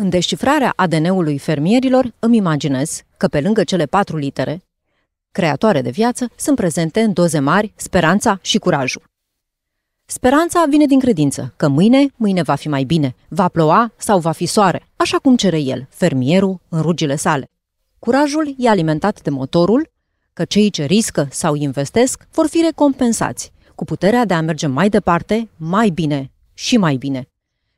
În descifrarea ADN-ului fermierilor, îmi imaginez că pe lângă cele patru litere, creatoare de viață, sunt prezente în doze mari speranța și curajul. Speranța vine din credință că mâine, mâine va fi mai bine, va ploua sau va fi soare, așa cum cere el, fermierul, în rugile sale. Curajul e alimentat de motorul, că cei ce riscă sau investesc vor fi recompensați, cu puterea de a merge mai departe, mai bine și mai bine.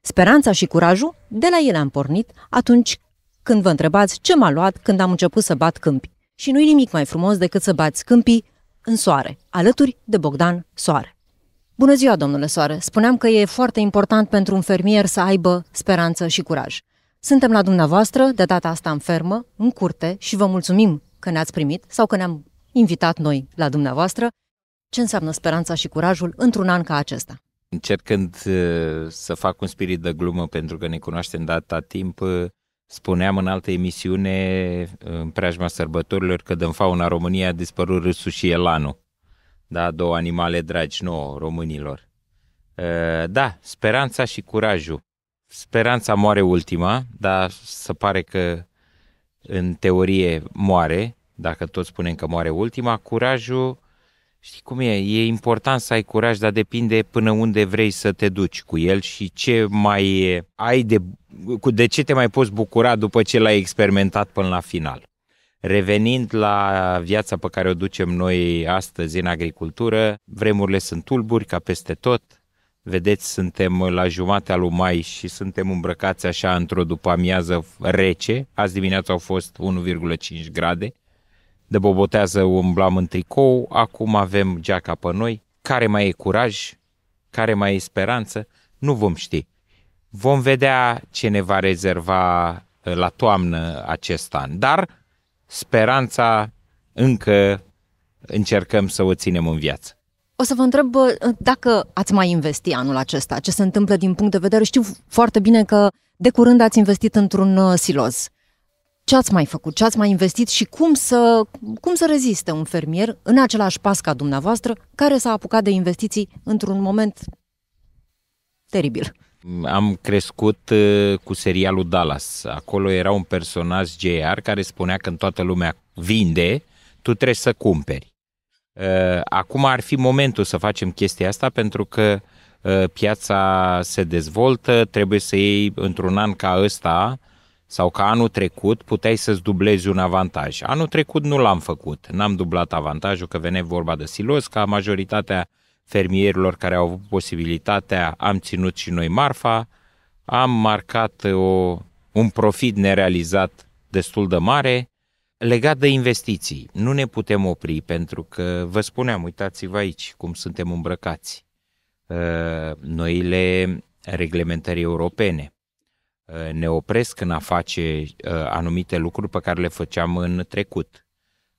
Speranța și curajul, de la ele am pornit atunci când vă întrebați ce m-a luat când am început să bat câmpii. Și nu-i nimic mai frumos decât să bați câmpii în soare, alături de Bogdan Soare. Bună ziua, domnule Soare! Spuneam că e foarte important pentru un fermier să aibă speranță și curaj. Suntem la dumneavoastră, de data asta în fermă, în curte și vă mulțumim că ne-ați primit sau că ne-am invitat noi la dumneavoastră. Ce înseamnă speranța și curajul într-un an ca acesta? încercând uh, să fac un spirit de glumă pentru că ne cunoaștem data timp, uh, spuneam în altă emisiune, uh, în preajma sărbătorilor, că în fauna România a dispărut râsul și elanul. Da, două animale dragi nouă românilor. Da, speranța și curajul. Speranța moare ultima, dar se pare că în teorie moare, dacă tot spunem că moare ultima, curajul Știi cum e? E important să ai curaj, dar depinde până unde vrei să te duci cu el și ce mai ai de, cu de ce te mai poți bucura după ce l-ai experimentat până la final. Revenind la viața pe care o ducem noi astăzi în agricultură, vremurile sunt tulburi ca peste tot. Vedeți, suntem la jumatea lui mai și suntem îmbrăcați așa într-o după amiază rece. Azi dimineața au fost 1,5 grade de bobotează umblam în tricou, acum avem geaca pe noi, care mai e curaj, care mai e speranță, nu vom ști. Vom vedea ce ne va rezerva uh, la toamnă acest an, dar speranța încă încercăm să o ținem în viață. O să vă întreb uh, dacă ați mai investi anul acesta, ce se întâmplă din punct de vedere. Știu foarte bine că de curând ați investit într-un uh, siloz ce ați mai făcut, ce ați mai investit și cum să, cum să reziste un fermier în același pas ca dumneavoastră, care s-a apucat de investiții într-un moment teribil. Am crescut uh, cu serialul Dallas. Acolo era un personaj JR care spunea că în toată lumea vinde, tu trebuie să cumperi. Uh, acum ar fi momentul să facem chestia asta pentru că uh, piața se dezvoltă, trebuie să iei într-un an ca ăsta sau ca anul trecut puteai să-ți dublezi un avantaj. Anul trecut nu l-am făcut, n-am dublat avantajul că vene vorba de silos, ca majoritatea fermierilor care au avut posibilitatea am ținut și noi marfa, am marcat o, un profit nerealizat destul de mare legat de investiții. Nu ne putem opri pentru că, vă spuneam, uitați-vă aici cum suntem îmbrăcați. Ă, noile reglementări europene Eh, ne opresc în a face eh, anumite lucruri pe care le făceam în trecut.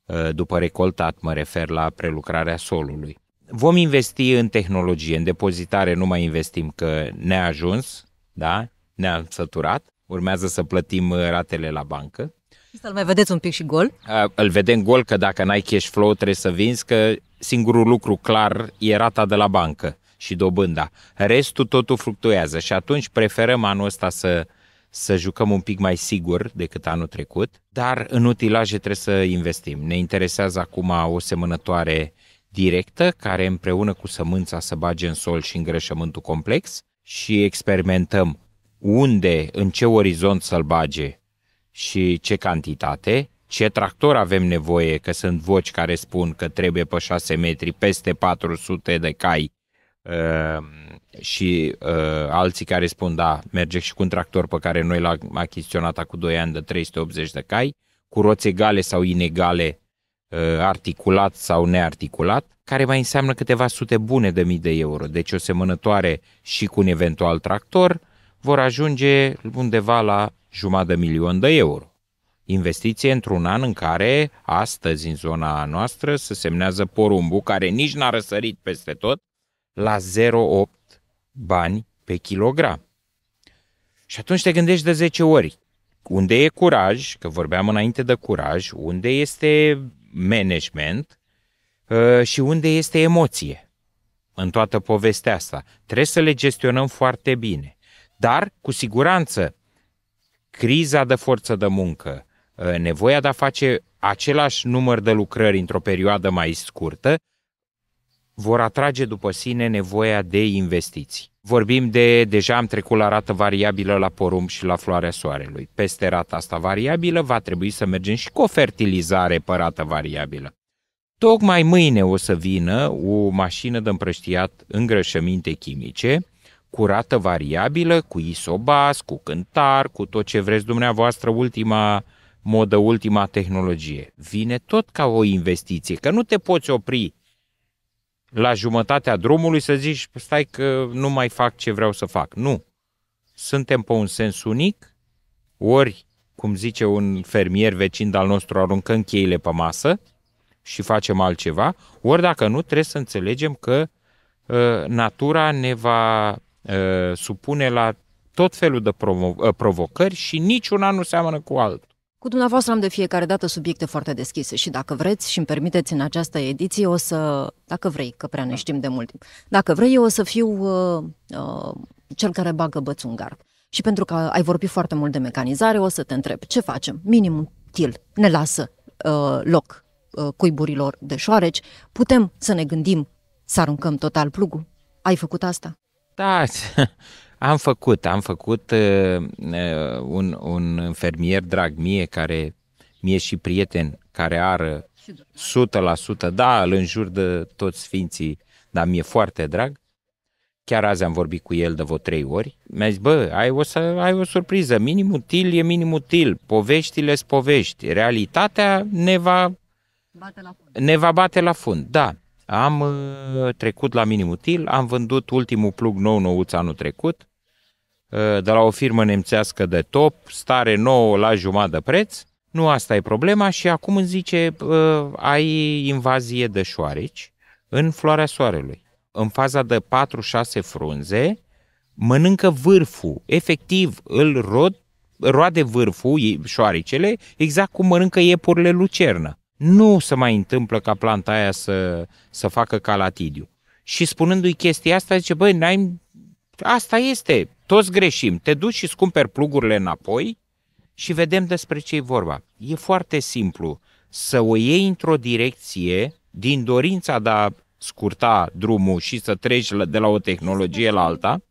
Eh, după recoltat mă refer la prelucrarea solului. Vom investi în tehnologie, în depozitare nu mai investim că ne-a ajuns, da? ne-am săturat, urmează să plătim ratele la bancă. Să-l mai vedeți un pic și gol? Îl vedem gol că dacă n-ai cash flow trebuie să vinzi, că singurul lucru clar e rata de la bancă și dobânda. Restul totul fluctuează și atunci preferăm anul ăsta să uh, să jucăm un pic mai sigur decât anul trecut, dar în utilaje trebuie să investim. Ne interesează acum o semănătoare directă, care împreună cu sămânța să bage în sol și îngrășământul complex și experimentăm unde, în ce orizont să-l bage și ce cantitate, ce tractor avem nevoie, că sunt voci care spun că trebuie pe 6 metri peste 400 de cai Ehm, și uh, alții care spun da, merge și cu un tractor pe care noi l-am achiziționat acum 2 ani de 380 de cai, cu roți egale sau inegale, uh, articulat sau nearticulat, care mai înseamnă câteva sute bune de mii de euro. Deci o semănătoare și cu un eventual tractor vor ajunge undeva la jumătate de milion de euro. Investiție într-un an în care, astăzi, în zona noastră, se semnează porumbul, care nici n-a răsărit peste tot, la 0,8 bani pe kilogram. Și atunci te gândești de 10 ori. Unde e curaj, că vorbeam înainte de curaj, unde este management uh, și unde este emoție în toată povestea asta. Trebuie să le gestionăm foarte bine. Dar, cu siguranță, criza de forță de muncă, uh, nevoia de a face același număr de lucrări într-o perioadă mai scurtă, vor atrage după sine nevoia de investiții. Vorbim de, deja am trecut la rată variabilă la porumb și la floarea soarelui. Peste rata asta variabilă va trebui să mergem și cu o fertilizare pe rată variabilă. Tocmai mâine o să vină o mașină de împrăștiat îngrășăminte chimice, cu rată variabilă, cu isobas, cu cântar, cu tot ce vreți dumneavoastră, ultima modă, ultima tehnologie. Vine tot ca o investiție, că nu te poți opri la jumătatea drumului să zici, stai că nu mai fac ce vreau să fac. Nu. Suntem pe un sens unic, ori, cum zice un fermier vecin al nostru, aruncăm cheile pe masă și facem altceva, ori dacă nu, trebuie să înțelegem că uh, natura ne va uh, supune la tot felul de uh, provocări și niciuna nu seamănă cu altul. Cu dumneavoastră am de fiecare dată subiecte foarte deschise și dacă vreți și îmi permiteți în această ediție o să, dacă vrei, că prea ne da. știm de mult timp, dacă vrei eu o să fiu uh, uh, cel care bagă bățul gard. Și pentru că ai vorbit foarte mult de mecanizare, o să te întreb ce facem? Minim util ne lasă uh, loc uh, cuiburilor de șoareci? Putem să ne gândim să aruncăm total plugul? Ai făcut asta? Da, Am făcut, am făcut uh, uh, un, un fermier drag mie, care mie și prieten, care are 100%, da, îl înjur de toți sfinții, dar mi-e foarte drag. Chiar azi am vorbit cu el de vreo trei ori. Mi-a zis, bă, ai o, să, ai o surpriză, minim util e minim util, poveștile sunt povești, realitatea ne va bate la fund. Ne va bate la fund, da. Am uh, trecut la minim util, am vândut ultimul plug nou nouț anul trecut, Eh, de la o firmă nemțească de top, stare nouă la jumătate preț. Nu asta e problema și acum îmi zice eh, ai invazie de șoareci în floarea soarelui. În faza de 4-6 frunze mănâncă vârful, efectiv îl rod, roade vârful, șoaricele, exact cum mănâncă iepurile lucernă. Nu se mai întâmplă ca planta aia să, să facă calatidiu. Și spunându-i chestia asta, zice, băi, n-ai, asta este, toți greșim. Te duci și scumperi plugurile înapoi și vedem despre ce e vorba. E foarte simplu să o iei într-o direcție din dorința de a scurta drumul și să treci de la o tehnologie la alta,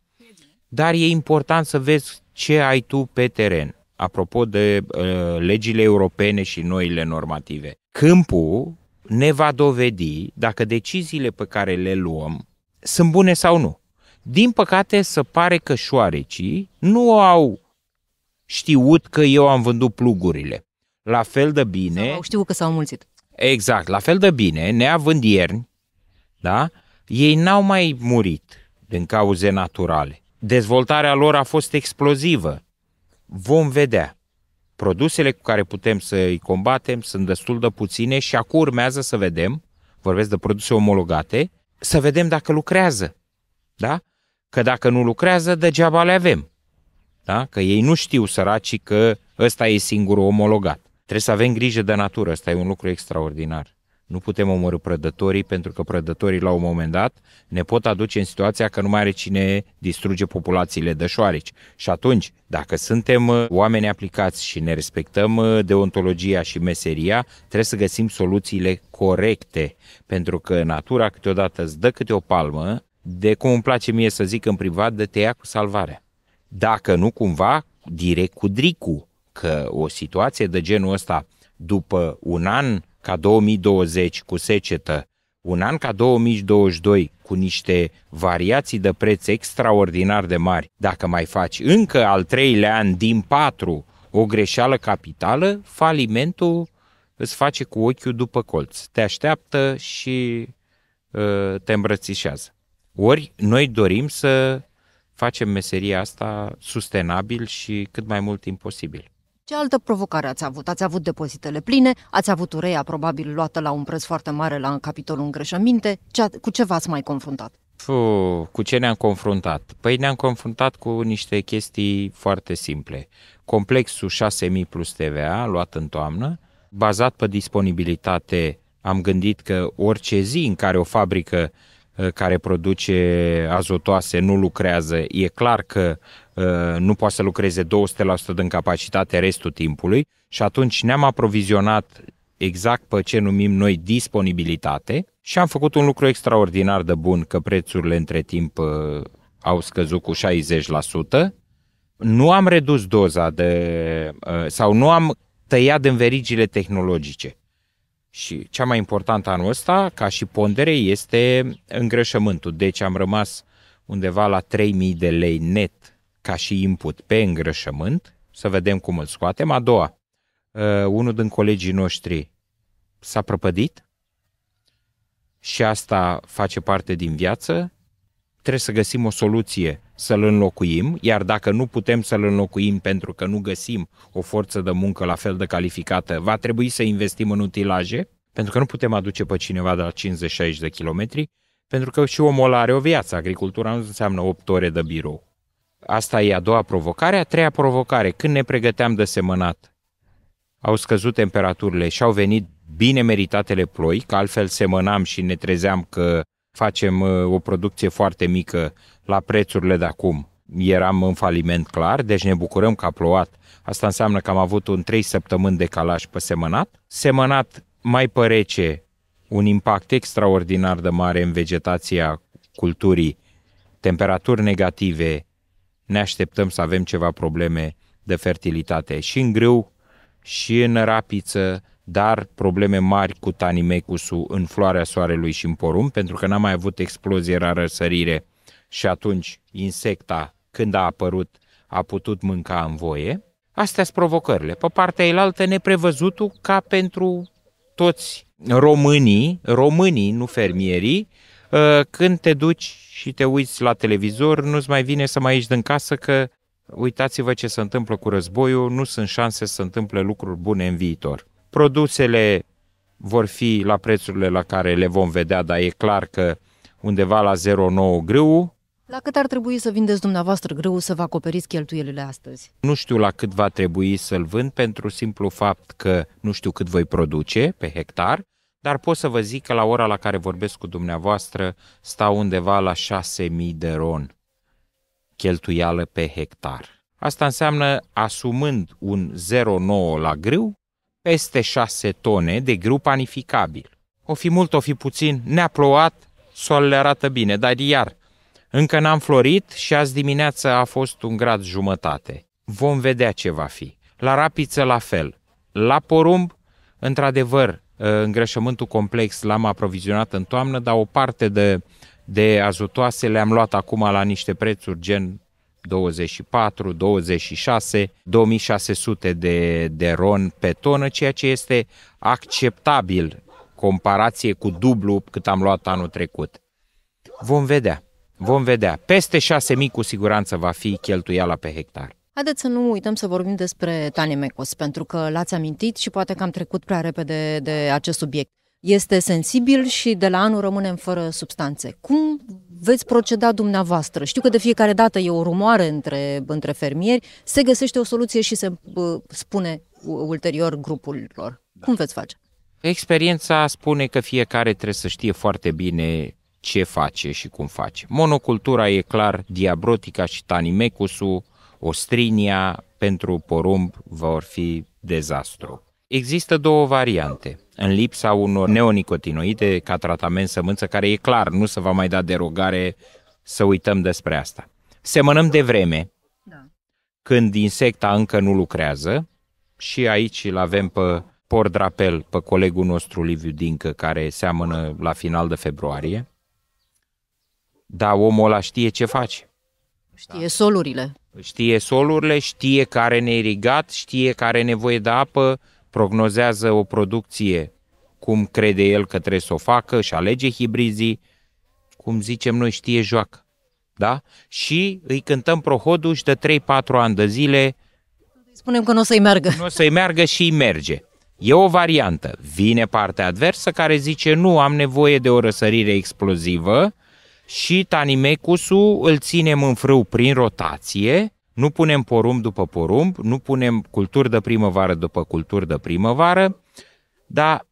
dar e important să vezi ce ai tu pe teren. Apropo de uh, legile europene și noile normative. Câmpul ne va dovedi dacă deciziile pe care le luăm sunt bune sau nu. Din păcate, se pare că șoarecii nu au știut că eu am vândut plugurile. La fel de bine... Sau au știut că s-au mulțit. Exact, la fel de bine, neavând ierni, da? ei n-au mai murit din cauze naturale. Dezvoltarea lor a fost explozivă. Vom vedea. Produsele cu care putem să i combatem sunt destul de puține și acum urmează să vedem, vorbesc de produse omologate, să vedem dacă lucrează. Da? Că dacă nu lucrează, degeaba le avem. Da? Că ei nu știu săraci, că ăsta e singurul omologat. Trebuie să avem grijă de natură, ăsta e un lucru extraordinar. Nu putem omorâ prădătorii pentru că prădătorii la un moment dat ne pot aduce în situația că nu mai are cine distruge populațiile de șoareci. Și atunci, dacă suntem uh, oameni aplicați și ne respectăm uh, deontologia și meseria, trebuie să găsim soluțiile corecte, pentru că natura câteodată îți dă câte o palmă de cum îmi place mie să zic în privat, de tăia cu salvarea. Dacă nu cumva, direct cu dricu, că o situație de genul ăsta, după un an ca 2020 cu secetă, un an ca 2022 cu niște variații de preț extraordinar de mari, dacă mai faci încă al treilea an din patru o greșeală capitală, falimentul îți face cu ochiul după colț. Te așteaptă și uh, te îmbrățișează. Ori noi dorim să facem meseria asta sustenabil și cât mai mult timp posibil. Ce altă provocare ați avut? Ați avut depozitele pline, ați avut ureia probabil luată la un preț foarte mare la capitolul îngrășăminte. Ce, cu ce v-ați mai confruntat? Puh, cu ce ne-am confruntat? Păi ne-am confruntat cu niște chestii foarte simple. Complexul 6000 plus TVA, luat în toamnă, bazat pe disponibilitate, am gândit că orice zi în care o fabrică Uh, care produce azotoase nu lucrează, e clar că uh, nu poate să lucreze 200% din capacitate restul timpului și atunci ne-am aprovizionat exact pe ce numim noi disponibilitate și am făcut un lucru extraordinar de bun că prețurile între timp uh, au scăzut cu 60%. Nu am redus doza de sau nu am tăiat din verigile tehnologice. Și cea mai importantă anul ăsta, ca și pondere, este îngrășământul. Deci am rămas undeva la 3000 de lei net ca și input pe îngrășământ, să vedem cum îl scoatem. A doua, uh, unul din colegii noștri s-a prăpădit și asta face parte din viață. Trebuie să găsim o soluție să-l înlocuim, iar dacă nu putem să-l înlocuim pentru că nu găsim o forță de muncă la fel de calificată, va trebui să investim în utilaje, pentru că nu putem aduce pe cineva de la 50-60 de kilometri, pentru că și omul are o viață. Agricultura nu înseamnă 8 ore de birou. Asta e a doua provocare. A treia provocare, când ne pregăteam de semănat, au scăzut temperaturile și au venit bine meritatele ploi, că altfel semănam și ne trezeam că facem uh, o producție foarte mică la prețurile de acum eram în faliment clar, deci ne bucurăm că a plouat. Asta înseamnă că am avut un 3 săptămâni de calaj pe semănat. Semănat mai pe rece, un impact extraordinar de mare în vegetația culturii, temperaturi negative, ne așteptăm să avem ceva probleme de fertilitate și în grâu, și în rapiță, dar probleme mari cu tanimecusul în floarea soarelui și în porum, pentru că n-am mai avut explozie rară sărire și atunci insecta, când a apărut, a putut mânca în voie. Astea sunt provocările. Pe partea elaltă, neprevăzutul ca pentru toți românii, românii, nu fermierii, ă, când te duci și te uiți la televizor, nu-ți mai vine să mai ieși din casă că uitați-vă ce se întâmplă cu războiul, nu sunt șanse să se întâmple lucruri bune în viitor. Produsele vor fi la prețurile la care le vom vedea, dar e clar că undeva la 0,9 grâu, la cât ar trebui să vindeți dumneavoastră greu să vă acoperiți cheltuielile astăzi? Nu știu la cât va trebui să-l vând pentru simplu fapt că nu știu cât voi produce pe hectar, dar pot să vă zic că la ora la care vorbesc cu dumneavoastră stau undeva la 6.000 de ron cheltuială pe hectar. Asta înseamnă, asumând un 0,9 la grâu, peste 6 tone de grâu panificabil. O fi mult, o fi puțin, ne-a plouat, soarele arată bine, dar iar încă n-am florit și azi dimineață a fost un grad jumătate. Vom vedea ce va fi. La rapiță la fel. La porumb, într-adevăr, ă, îngrășământul complex l-am aprovizionat în toamnă, dar o parte de, de azotoase le-am luat acum la niște prețuri gen 24, 26, 2600 de, de ron pe tonă, ceea ce este acceptabil comparație cu dublu cât am luat anul trecut. Vom vedea. Vom vedea. Peste 6.000 cu siguranță va fi cheltuiala pe hectar. Haideți să nu uităm să vorbim despre mecos, pentru că l-ați amintit și poate că am trecut prea repede de acest subiect. Este sensibil și de la anul rămânem fără substanțe. Cum veți proceda dumneavoastră? Știu că de fiecare dată e o rumoare între, între fermieri, se găsește o soluție și se spune ulterior grupurilor. Da. Cum veți face? Experiența spune că fiecare trebuie să știe foarte bine ce face și cum face. Monocultura e clar diabrotica și tanimecusul, ostrinia pentru porumb vor fi dezastru. Există două variante. În lipsa unor neonicotinoide ca tratament sămânță, care e clar, nu se va mai da derogare să uităm despre asta. Semănăm de vreme, da. când insecta încă nu lucrează, și aici îl avem pe por drapel, pe colegul nostru Liviu Dincă, care seamănă la final de februarie, da, omul ăla știe ce face. Știe da. solurile. Știe solurile, știe care ne irigat, știe care are nevoie de apă, prognozează o producție cum crede el că trebuie să o facă și alege hibrizii, cum zicem noi, știe joacă. Da? Și îi cântăm și de 3-4 ani de zile. Spunem că nu o să-i meargă. Nu o să-i meargă și îi merge. E o variantă. Vine partea adversă care zice nu, am nevoie de o răsărire explozivă, și tanimecusul îl ținem în frâu prin rotație, nu punem porumb după porumb, nu punem culturi de primăvară după culturi de primăvară, dar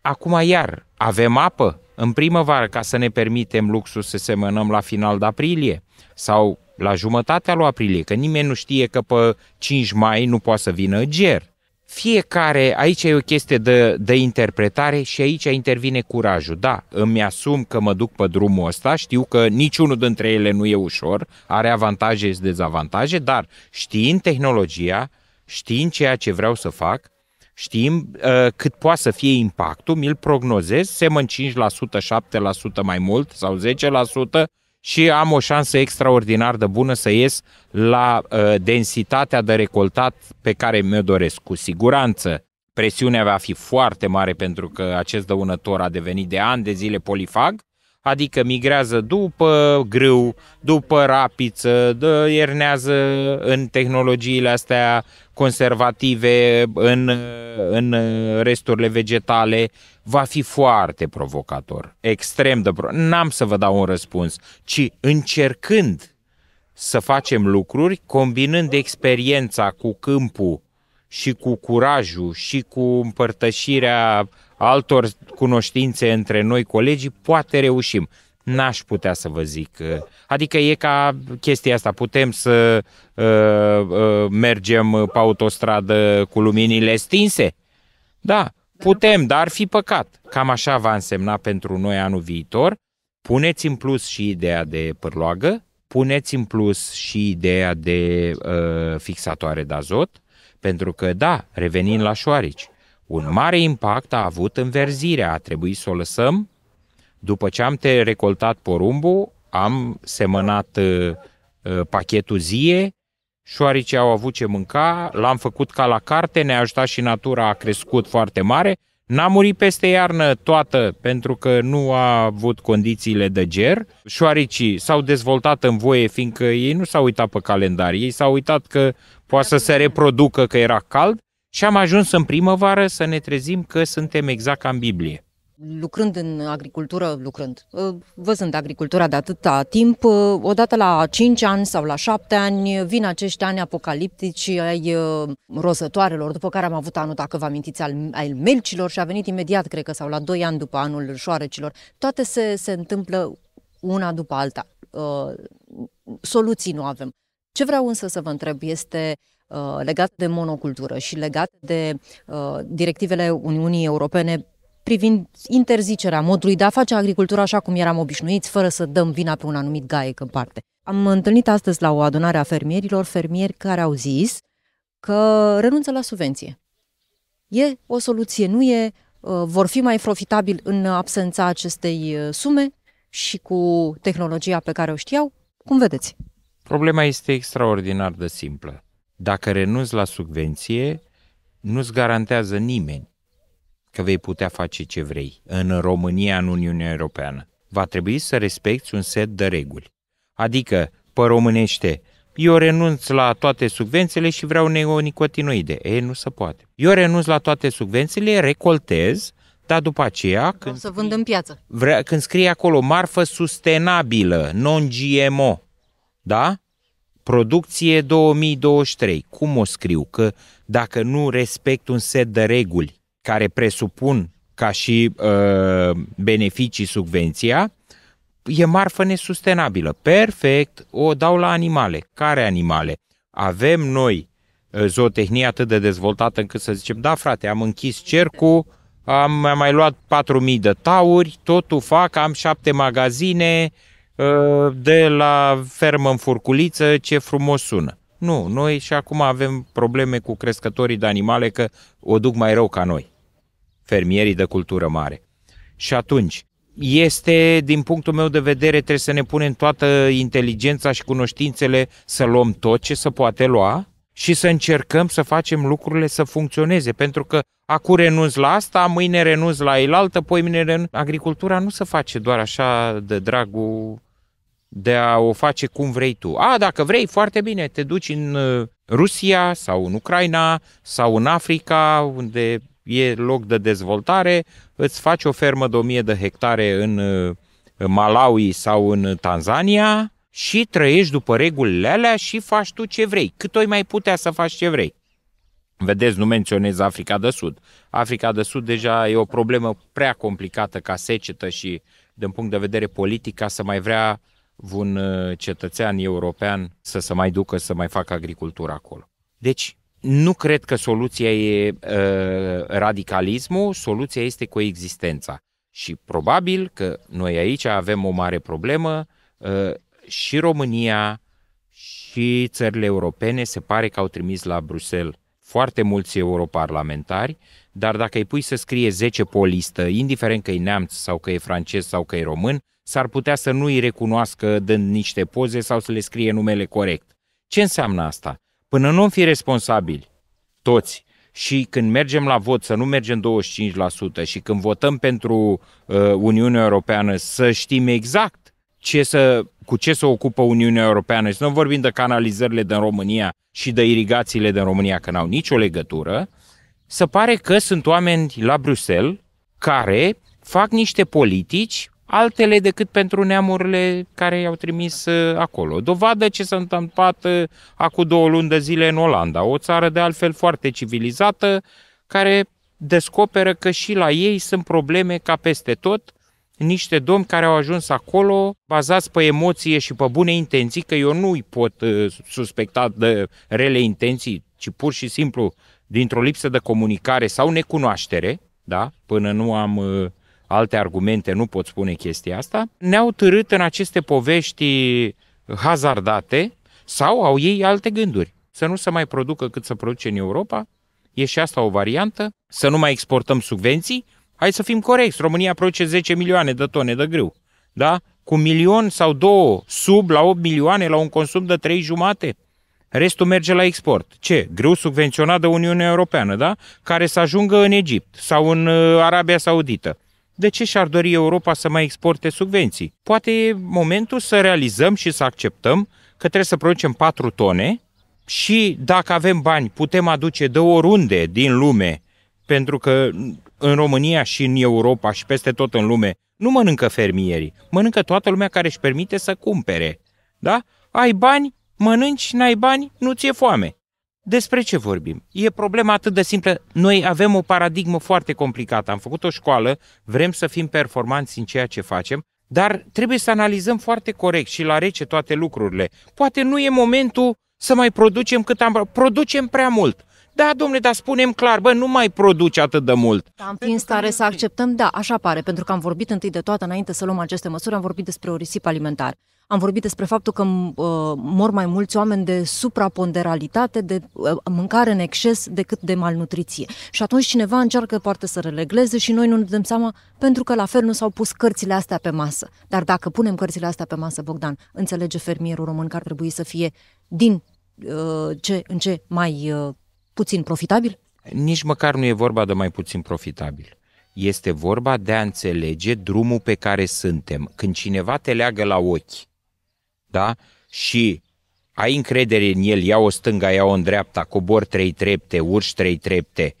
acum iar avem apă în primăvară ca să ne permitem luxul să semănăm la final de aprilie sau la jumătatea lui aprilie, că nimeni nu știe că pe 5 mai nu poate să vină ger fiecare, aici e o chestie de, de interpretare și aici intervine curajul. Da, îmi asum că mă duc pe drumul ăsta, știu că niciunul dintre ele nu e ușor, are avantaje și dezavantaje, dar știind tehnologia, știind ceea ce vreau să fac, știm uh, cât poate să fie impactul, mi-l prognozez, semăn 5%, 7% mai mult sau 10%, și am o șansă extraordinar de bună să ies la uh, densitatea de recoltat pe care mi-o doresc. Cu siguranță presiunea va fi foarte mare pentru că acest dăunător a devenit de ani de zile polifag, adică migrează după grâu, după rapiță, de iernează în tehnologiile astea conservative în, în resturile vegetale, va fi foarte provocator, extrem de provocator. N-am să vă dau un răspuns, ci încercând să facem lucruri, combinând experiența cu câmpul și cu curajul și cu împărtășirea altor cunoștințe între noi colegii, poate reușim n-aș putea să vă zic. Uh, adică e ca chestia asta, putem să uh, uh, mergem pe autostradă cu luminile stinse? Da, putem, dar ar fi păcat. Cam așa va însemna pentru noi anul viitor. Puneți în plus și ideea de pârloagă, puneți în plus și ideea de uh, fixatoare de azot, pentru că, da, revenind la șoarici, un mare impact a avut înverzirea, a trebuit să o lăsăm după ce am te recoltat porumbul, am semănat uh, uh, pachetul zie, șoaricii au avut ce mânca, l-am făcut ca la carte, ne-a ajutat și natura, a crescut foarte mare, N-a murit peste iarnă toată pentru că nu a avut condițiile de ger. Șoaricii s-au dezvoltat în voie fiindcă ei nu s-au uitat pe calendar, ei s-au uitat că poate să se reproducă că era cald și am ajuns în primăvară să ne trezim că suntem exact ca în Biblie lucrând în agricultură, lucrând, uh, văzând agricultura de atâta timp, uh, odată la 5 ani sau la 7 ani vin acești ani apocaliptici ai uh, rozătoarelor, după care am avut anul, dacă vă amintiți, al, al melcilor și a venit imediat, cred că, sau la 2 ani după anul șoarecilor. Toate se, se întâmplă una după alta. Soluții nu avem. Ce vreau însă să vă întreb este legat de monocultură și legat de directivele Uniunii Europene privind interzicerea modului de a face agricultura așa cum eram obișnuiți, fără să dăm vina pe un anumit gaec în parte. Am întâlnit astăzi la o adunare a fermierilor fermieri care au zis că renunță la subvenție. E o soluție, nu e, uh, vor fi mai profitabil în absența acestei uh, sume și cu tehnologia pe care o știau. Cum vedeți? Problema este extraordinar de simplă. Dacă renunți la subvenție, nu-ți garantează nimeni că vei putea face ce vrei în România, în Uniunea Europeană. Va trebui să respecti un set de reguli. Adică, pe românește, eu renunț la toate subvențiile și vreau neonicotinoide. E, nu se poate. Eu renunț la toate subvențiile, recoltez, dar după aceea... Când să vând în piață. Vrea, când scrie acolo marfă sustenabilă, non-GMO, da? Producție 2023. Cum o scriu? Că dacă nu respect un set de reguli care presupun ca și uh, beneficii subvenția, e marfă nesustenabilă. Perfect, o dau la animale. Care animale? Avem noi uh, zootehnie atât de dezvoltată încât să zicem, da frate, am închis cercul, am, mai luat 4.000 de tauri, totul fac, am șapte magazine uh, de la fermă în furculiță, ce frumos sună. Nu, noi și acum avem probleme cu crescătorii de animale că o duc mai rău ca noi fermierii de cultură mare. Și atunci, este, din punctul meu de vedere, trebuie să ne punem toată inteligența și cunoștințele să luăm tot ce se poate lua și să încercăm să facem lucrurile să funcționeze, pentru că acum renunț la asta, mâine renunț la elaltă, poi mâine renunț. Agricultura nu se face doar așa de dragul de a o face cum vrei tu. A, dacă vrei, foarte bine, te duci în uh, Rusia sau în Ucraina sau în Africa, unde e loc de dezvoltare, îți faci o fermă de 1000 de hectare în uh, Malawi sau în Tanzania și trăiești după regulile alea și faci tu ce vrei. Cât oi mai putea să faci ce vrei. Vedeți, nu menționez Africa de Sud. Africa de Sud deja e o problemă prea complicată ca secetă și din punct de vedere politic ca să mai vrea un uh, cetățean european să se mai ducă să mai facă agricultură acolo. Deci, nu cred că soluția e uh, radicalismul, soluția este coexistența. Și probabil că noi aici avem o mare problemă uh, și România și țările europene se pare că au trimis la Bruxelles foarte mulți europarlamentari, dar dacă îi pui să scrie 10 pe o listă, indiferent că e neamț sau că e francez sau că e român, s-ar putea să nu îi recunoască dând niște poze sau să le scrie numele corect. Ce înseamnă asta? Până nu fi responsabili, toți, și când mergem la vot să nu mergem 25% și când votăm pentru uh, Uniunea Europeană să știm exact ce să, cu ce se ocupă Uniunea Europeană și nu vorbim de canalizările din România și de irigațiile din România, că n-au nicio legătură, se pare că sunt oameni la Bruxelles care fac niște politici altele decât pentru neamurile care i-au trimis uh, acolo. Dovadă ce s-a întâmplat uh, acum două luni de zile în Olanda, o țară de altfel foarte civilizată, care descoperă că și la ei sunt probleme ca peste tot, niște domni care au ajuns acolo bazați pe emoție și pe bune intenții, că eu nu îi pot uh, suspecta de rele intenții, ci pur și simplu dintr-o lipsă de comunicare sau necunoaștere, da? până nu am alte argumente nu pot spune chestia asta, ne-au târât în aceste povești hazardate sau au ei alte gânduri. Să nu se mai producă cât să produce în Europa, e și asta o variantă, să nu mai exportăm subvenții, hai să fim corecți, România produce 10 milioane de tone de grâu, da? Cu un milion sau două sub la 8 milioane la un consum de 3 jumate. Restul merge la export. Ce? Greu subvenționat de Uniunea Europeană, da? Care să ajungă în Egipt sau în uh, Arabia Saudită de ce și-ar dori Europa să mai exporte subvenții? Poate e momentul să realizăm și să acceptăm că trebuie să producem 4 tone și dacă avem bani putem aduce de oriunde din lume, pentru că în România și în Europa și peste tot în lume nu mănâncă fermierii, mănâncă toată lumea care își permite să cumpere. Da? Ai bani, mănânci, n-ai bani, nu ți-e foame despre ce vorbim? E problema atât de simplă. Noi avem o paradigmă foarte complicată. Am făcut o școală, vrem să fim performanți în ceea ce facem, dar trebuie să analizăm foarte corect și la rece toate lucrurile. Poate nu e momentul să mai producem cât am... Producem prea mult. Da, domnule, dar spunem clar, bă, nu mai produce atât de mult. Am da, fi în stare să acceptăm, da, așa pare, pentru că am vorbit întâi de toate, înainte să luăm aceste măsuri, am vorbit despre o risipă alimentară. Am vorbit despre faptul că uh, mor mai mulți oameni de supraponderalitate, de uh, mâncare în exces decât de malnutriție. Și atunci cineva încearcă poate să relegleze și noi nu ne dăm seama pentru că la fel nu s-au pus cărțile astea pe masă. Dar dacă punem cărțile astea pe masă, Bogdan, înțelege fermierul român că ar trebui să fie din uh, ce în ce mai uh, puțin profitabil? Nici măcar nu e vorba de mai puțin profitabil. Este vorba de a înțelege drumul pe care suntem. Când cineva te leagă la ochi, da? Și ai încredere în el, ia-o stânga, ia-o în dreapta, cobor trei trepte, urci trei trepte,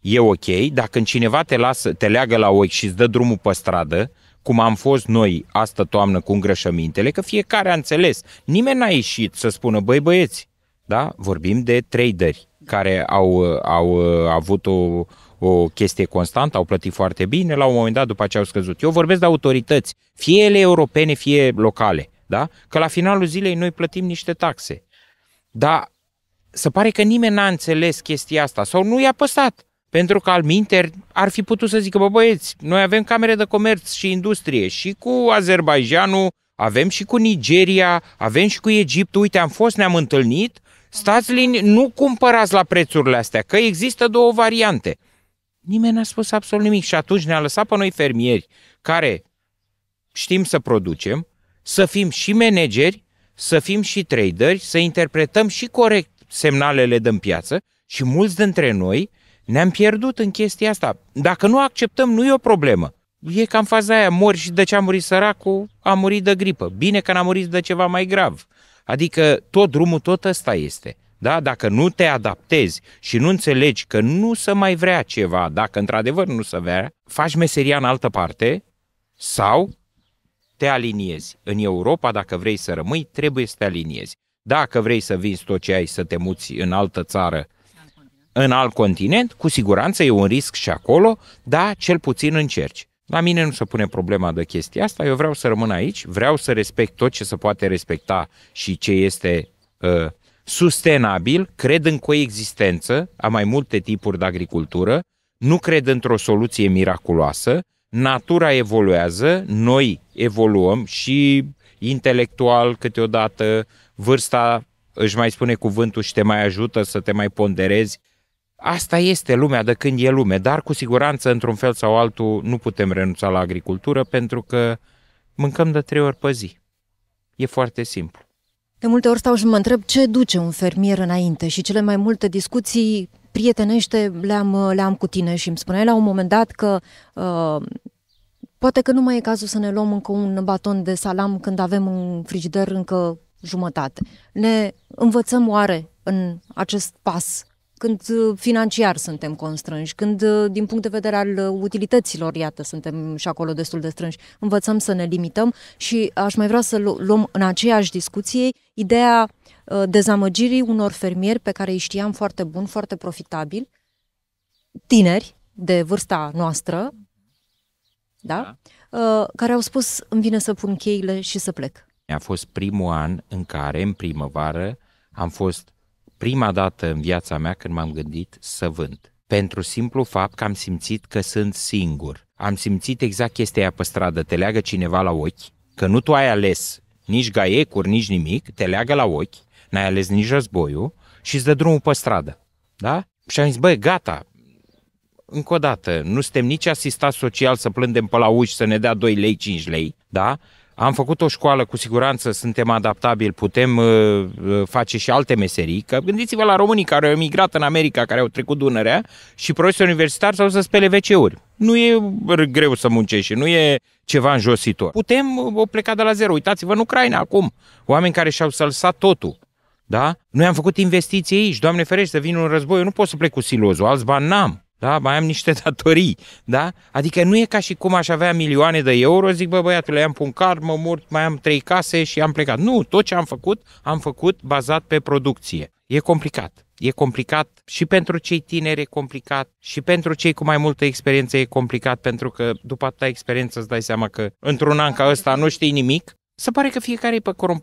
e ok, dar când cineva te, lasă, te leagă la ochi și îți dă drumul pe stradă, cum am fost noi astă toamnă cu îngrășămintele, că fiecare a înțeles. Nimeni n-a ieșit să spună, băi băieți, da? vorbim de traderi, care au, au uh, avut o, o chestie constantă, au plătit foarte bine, la un moment dat după ce au scăzut. Eu vorbesc de autorități, fie ele europene, fie locale, da? că la finalul zilei noi plătim niște taxe. Dar se pare că nimeni n-a înțeles chestia asta sau nu i-a păsat. Pentru că al minter ar fi putut să zică, bă băieți, noi avem camere de comerț și industrie și cu Azerbaijanul, avem și cu Nigeria, avem și cu Egipt, uite, am fost, ne-am întâlnit Stați lini, nu cumpărați la prețurile astea, că există două variante. Nimeni n-a spus absolut nimic și atunci ne-a lăsat pe noi fermieri care știm să producem, să fim și manageri, să fim și traderi, să interpretăm și corect semnalele din piață și mulți dintre noi ne-am pierdut în chestia asta. Dacă nu acceptăm, nu e o problemă. E cam faza aia, mori și de ce a murit săracul, a murit de gripă. Bine că n-a murit de ceva mai grav. Adică tot drumul tot ăsta este. Da? Dacă nu te adaptezi și nu înțelegi că nu să mai vrea ceva, dacă într-adevăr nu să vrea, faci meseria în altă parte sau te aliniezi. În Europa, dacă vrei să rămâi, trebuie să te aliniezi. Dacă vrei să vinzi tot ce ai, să te muți în altă țară, în alt continent, cu siguranță e un risc și acolo, dar cel puțin încerci. La mine nu se pune problema de chestia asta, eu vreau să rămân aici, vreau să respect tot ce se poate respecta și ce este uh, sustenabil, cred în coexistență a mai multe tipuri de agricultură, nu cred într-o soluție miraculoasă, natura evoluează, noi evoluăm și intelectual câteodată, vârsta își mai spune cuvântul și te mai ajută să te mai ponderezi Asta este lumea de când e lume, dar cu siguranță, într-un fel sau altul, nu putem renunța la agricultură pentru că mâncăm de trei ori pe zi. E foarte simplu. De multe ori stau și mă întreb ce duce un fermier înainte și cele mai multe discuții prietenește le-am, le-am cu tine și îmi spuneai la un moment dat că uh, poate că nu mai e cazul să ne luăm încă un baton de salam când avem un frigider încă jumătate. Ne învățăm oare în acest pas când uh, financiar suntem constrânși, când uh, din punct de vedere al uh, utilităților, iată, suntem și acolo destul de strânși, învățăm să ne limităm și aș mai vrea să luăm în aceeași discuție ideea dezamăgirii unor fermieri pe care îi știam foarte bun, foarte profitabil, tineri de vârsta noastră, da? da. care au spus îmi vine să pun cheile și să plec. A fost primul an în care, în primăvară, am fost prima dată în viața mea când m-am gândit să vând. Pentru simplu fapt că am simțit că sunt singur. Am simțit exact chestia aia pe stradă, te leagă cineva la ochi, că nu tu ai ales nici gaiecuri, nici nimic, te leagă la ochi, n-ai ales nici războiul și îți dă drumul pe stradă. Da? Și am zis, băi, gata, încă o dată, nu suntem nici asistat social să plângem pe la uși să ne dea 2 lei, 5 lei, da? Am făcut o școală, cu siguranță suntem adaptabili, putem uh, uh, face și alte meserii. Că gândiți-vă la românii care au emigrat în America, care au trecut Dunărea și profesori universitari sau să spele WC-uri. Nu e greu să muncești și nu e ceva înjositor. Putem uh, o pleca de la zero. Uitați-vă în Ucraina acum, oameni care și-au sălsat totul. Da? Noi am făcut investiții aici, Doamne ferește, să vin un război, eu nu pot să plec cu silozul, alți bani n-am da? mai am niște datorii, da? Adică nu e ca și cum aș avea milioane de euro, zic, bă, băiatule, am un car, mă mur, mai am trei case și am plecat. Nu, tot ce am făcut, am făcut bazat pe producție. E complicat. E complicat și pentru cei tineri, e complicat și pentru cei cu mai multă experiență, e complicat pentru că după atâta experiență îți dai seama că într-un an ca ăsta nu știi nimic. Se pare că fiecare e pe crom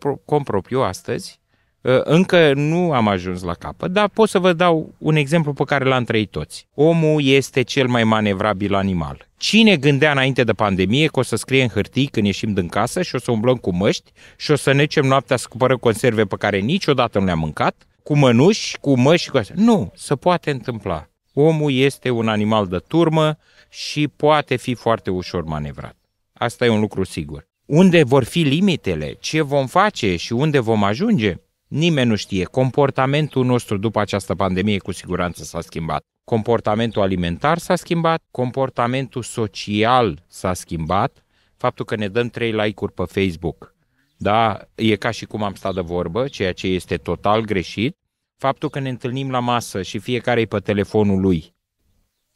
astăzi Uh, încă nu am ajuns la capăt, dar pot să vă dau un exemplu pe care l-am trăit toți. Omul este cel mai manevrabil animal. Cine gândea înainte de pandemie că o să scrie în hârtii când ieșim din casă și o să umblăm cu măști și o să necem noaptea să cumpărăm conserve pe care niciodată nu le-am mâncat, cu mănuși, cu măști cu astea. Nu, se poate întâmpla. Omul este un animal de turmă și poate fi foarte ușor manevrat. Asta e un lucru sigur. Unde vor fi limitele, ce vom face și unde vom ajunge, Nimeni nu știe. Comportamentul nostru după această pandemie cu siguranță s-a schimbat. Comportamentul alimentar s-a schimbat, comportamentul social s-a schimbat, faptul că ne dăm trei like-uri pe Facebook, da, e ca și cum am stat de vorbă, ceea ce este total greșit. Faptul că ne întâlnim la masă și fiecare e pe telefonul lui,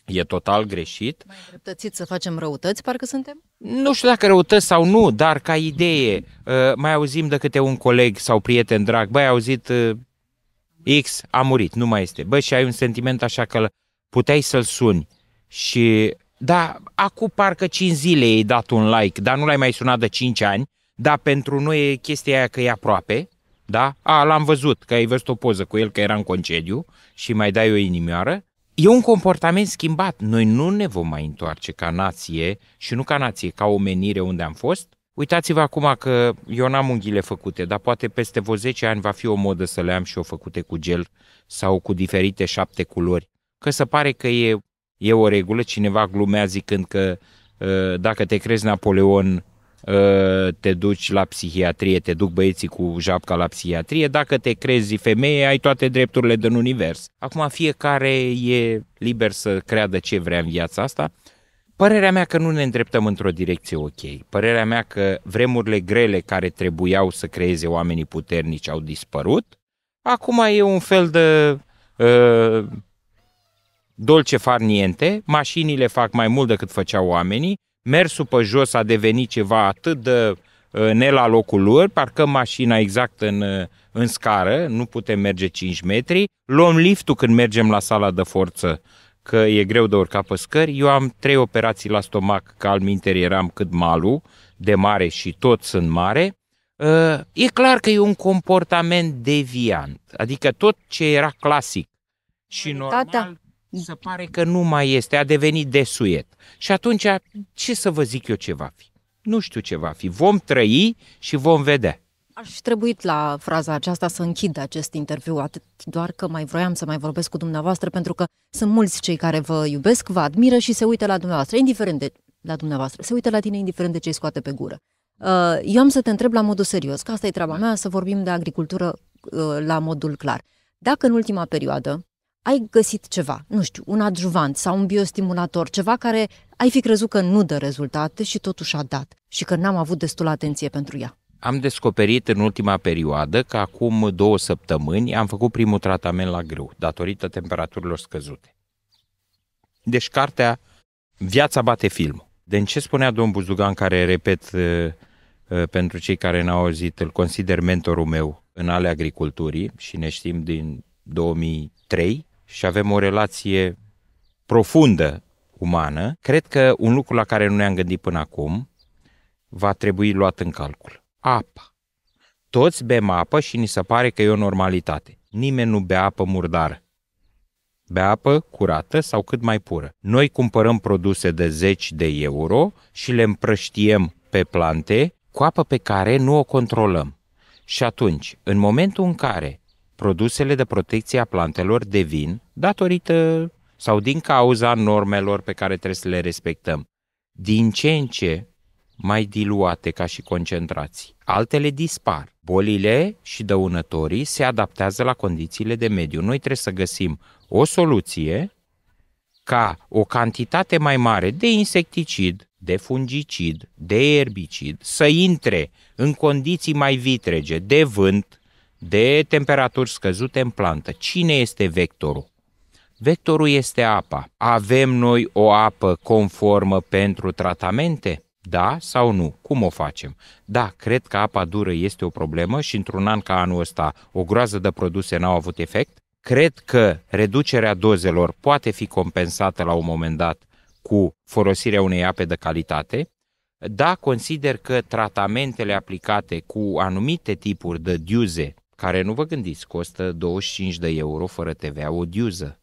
E total greșit. Mai dreptățit să facem răutăți, parcă suntem? Nu știu dacă răutăți sau nu, dar ca idee, uh, mai auzim de câte un coleg sau prieten drag, băi, ai auzit uh, X, a murit, nu mai este. Bă, și ai un sentiment așa că puteai să-l suni și da, acum parcă 5 zile ai dat un like, dar nu l-ai mai sunat de 5 ani, dar pentru noi e chestia aia că e aproape, da? A, l-am văzut, că ai văzut o poză cu el, că era în concediu și mai dai o inimioară E un comportament schimbat. Noi nu ne vom mai întoarce ca nație și nu ca nație, ca omenire unde am fost. Uitați-vă acum că eu n-am unghiile făcute, dar poate peste vreo 10 ani va fi o modă să le am și o făcute cu gel sau cu diferite șapte culori. Că se pare că e, e o regulă, cineva glumea zicând că ă, dacă te crezi Napoleon, Ă, te duci la psihiatrie, te duc băieții cu japca la psihiatrie, dacă te crezi femeie, ai toate drepturile din univers. Acum fiecare e liber să creadă ce vrea în viața asta. Părerea mea că nu ne îndreptăm într-o direcție ok. Părerea mea că vremurile grele care trebuiau să creeze oamenii puternici au dispărut. Acum e un fel de uh, dolce farniente, niente, mașinile fac mai mult decât făceau oamenii, mersul pe jos a devenit ceva atât de uh, ne la locul lor, parcăm mașina exact în, uh, în scară, nu putem merge 5 metri, luăm liftul când mergem la sala de forță, că e greu de urcat pe scări. Eu am trei operații la stomac, că al minter eram cât malu, de mare și tot sunt mare. Uh, e clar că e un comportament deviant, adică tot ce era clasic și normal, se pare că nu mai este, a devenit desuet. Și atunci, ce să vă zic eu ce va fi? Nu știu ce va fi. Vom trăi și vom vedea. Aș fi trebuit la fraza aceasta să închid acest interviu, atât doar că mai vroiam să mai vorbesc cu dumneavoastră, pentru că sunt mulți cei care vă iubesc, vă admiră și se uită la dumneavoastră, indiferent de la dumneavoastră, se uită la tine indiferent de ce scoate pe gură. Uh, eu am să te întreb la modul serios, că asta e treaba mea, să vorbim de agricultură uh, la modul clar. Dacă în ultima perioadă ai găsit ceva, nu știu, un adjuvant sau un biostimulator, ceva care ai fi crezut că nu dă rezultate și totuși a dat și că n-am avut destul atenție pentru ea. Am descoperit în ultima perioadă că acum două săptămâni am făcut primul tratament la greu, datorită temperaturilor scăzute. Deci cartea Viața bate film. De ce spunea domn Buzugan, care, repet, uh, uh, pentru cei care n-au auzit, îl consider mentorul meu în ale agriculturii și ne știm din 2003, și avem o relație profundă umană, cred că un lucru la care nu ne-am gândit până acum va trebui luat în calcul. Apa. Toți bem apă și ni se pare că e o normalitate. Nimeni nu bea apă murdară. Bea apă curată sau cât mai pură. Noi cumpărăm produse de 10 de euro și le împrăștiem pe plante cu apă pe care nu o controlăm. Și atunci, în momentul în care produsele de protecție a plantelor devin, datorită sau din cauza normelor pe care trebuie să le respectăm, din ce în ce mai diluate ca și concentrații. Altele dispar. Bolile și dăunătorii se adaptează la condițiile de mediu. Noi trebuie să găsim o soluție ca o cantitate mai mare de insecticid, de fungicid, de erbicid să intre în condiții mai vitrege, de vânt, de temperaturi scăzute în plantă. Cine este vectorul? Vectorul este apa. Avem noi o apă conformă pentru tratamente? Da sau nu? Cum o facem? Da, cred că apa dură este o problemă și într-un an ca anul ăsta o groază de produse n-au avut efect. Cred că reducerea dozelor poate fi compensată la un moment dat cu folosirea unei ape de calitate. Da, consider că tratamentele aplicate cu anumite tipuri de diuze care nu vă gândiți costă 25 de euro fără TVA o diuză.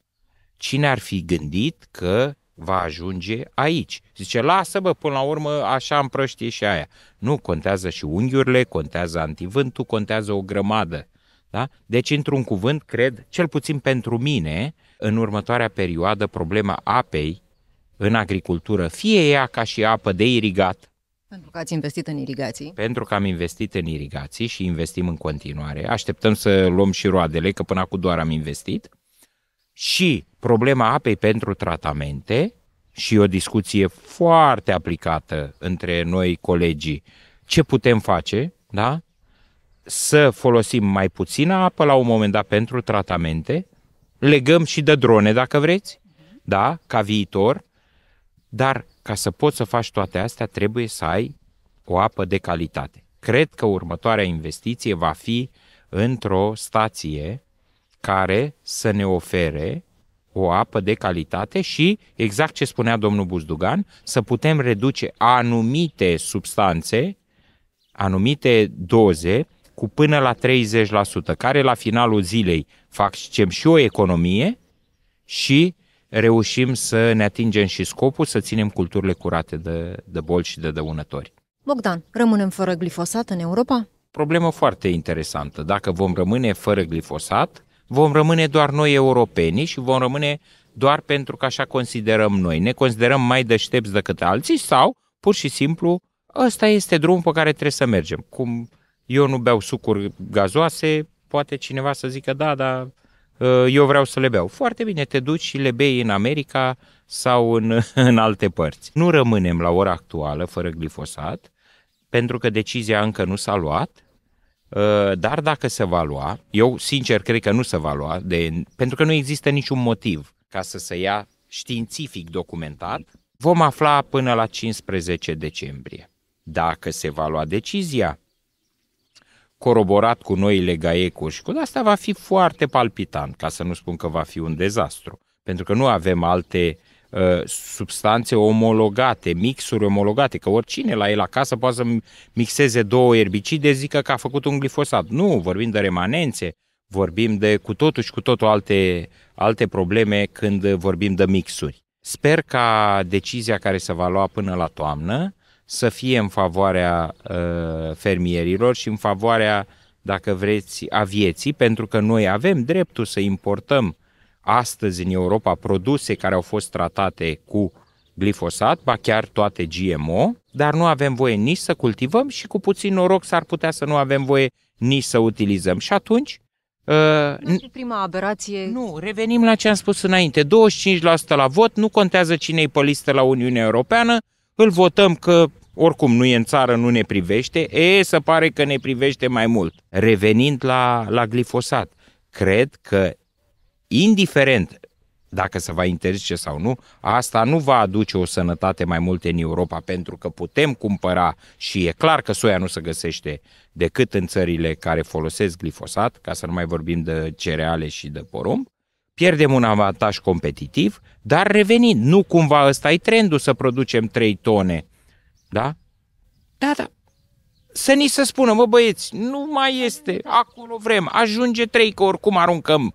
Cine ar fi gândit că va ajunge aici? Zice, lasă bă, până la urmă așa împrăștie și aia. Nu, contează și unghiurile, contează antivântul, contează o grămadă. Da? Deci, într-un cuvânt, cred, cel puțin pentru mine, în următoarea perioadă, problema apei în agricultură, fie ea ca și apă de irigat, pentru că ați investit în irigații. Pentru că am investit în irigații și investim în continuare. Așteptăm să luăm și roadele, că până acum doar am investit. Și problema apei pentru tratamente și o discuție foarte aplicată între noi colegii. Ce putem face, da? Să folosim mai puțină apă la un moment dat pentru tratamente, legăm și de drone dacă vreți, da, ca viitor, dar ca să poți să faci toate astea, trebuie să ai o apă de calitate. Cred că următoarea investiție va fi într-o stație care să ne ofere o apă de calitate și, exact ce spunea domnul Buzdugan, să putem reduce anumite substanțe, anumite doze, cu până la 30%, care la finalul zilei fac, și o economie și reușim să ne atingem și scopul să ținem culturile curate de, de boli și de dăunători. Bogdan, rămânem fără glifosat în Europa? Problemă foarte interesantă. Dacă vom rămâne fără glifosat, vom rămâne doar noi europenii și vom rămâne doar pentru că așa considerăm noi. Ne considerăm mai deștepți decât alții sau, pur și simplu, ăsta este drumul pe care trebuie să mergem. Cum eu nu beau sucuri gazoase, poate cineva să zică da, dar Eh, eu vreau să le beau. Foarte bine, te duci și le bei în America sau în, în alte părți. Nu rămânem la ora actuală fără glifosat, pentru că decizia încă nu s-a luat, eh, dar dacă se va lua, eu sincer cred că nu se va lua, de, pentru că nu există niciun motiv ca să se ia științific documentat, vom afla până la 15 decembrie. Dacă se va lua decizia, coroborat cu noile gaeco și cu asta va fi foarte palpitant, ca să nu spun că va fi un dezastru, pentru că nu avem alte ă, substanțe omologate, mixuri omologate, că oricine la el acasă poate să mixeze două erbicide, zică că a făcut un glifosat. Nu, vorbim de remanențe, vorbim de cu totul și cu totul alte, alte probleme când vorbim de mixuri. Sper ca decizia care se va lua până la toamnă să fie în favoarea uh, fermierilor și în favoarea, dacă vreți, a vieții, pentru că noi avem dreptul să importăm astăzi în Europa produse care au fost tratate cu glifosat, ba chiar toate GMO, dar nu avem voie nici să cultivăm și cu puțin noroc s-ar putea să nu avem voie nici să utilizăm. Și atunci Uh, nu prima aberație. Nu, revenim la ce am spus înainte. 25% la vot, nu contează cine e pe listă la Uniunea Europeană, îl votăm că oricum nu e în țară, nu ne privește, e, să pare că ne privește mai mult. Revenind la, la glifosat, cred că indiferent dacă se va interzice sau nu, asta nu va aduce o sănătate mai mult în Europa, pentru că putem cumpăra și e clar că soia nu se găsește decât în țările care folosesc glifosat, ca să nu mai vorbim de cereale și de porumb, pierdem un avantaj competitiv, dar revenind, nu cumva ăsta e trendul să producem 3 tone da? Da, da. Să ni se spună, mă băieți, nu mai este acolo vrem, ajunge trei că oricum aruncăm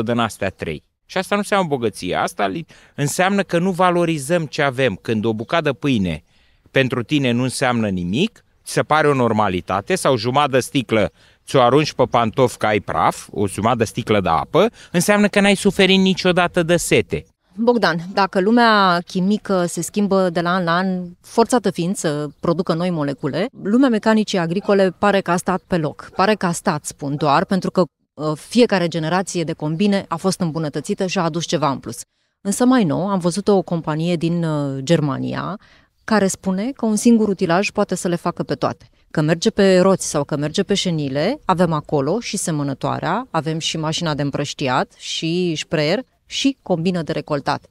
30% din astea trei. Și asta nu înseamnă bogăție, asta înseamnă că nu valorizăm ce avem. Când o bucată pâine pentru tine nu înseamnă nimic, ți se pare o normalitate sau jumătate sticlă ți-o arunci pe pantof ca ai praf, o jumătate sticlă de apă, înseamnă că n-ai suferit niciodată de sete. Bogdan, dacă lumea chimică se schimbă de la an la an, forțată fiind să producă noi molecule, lumea mecanicii agricole pare că a stat pe loc. Pare că a stat, spun doar, pentru că ă, fiecare generație de combine a fost îmbunătățită și a adus ceva în plus. Însă mai nou am văzut o companie din ă, Germania care spune că un singur utilaj poate să le facă pe toate. Că merge pe roți sau că merge pe șenile, avem acolo și semănătoarea, avem și mașina de împrăștiat și sprayer, și combină de recoltat.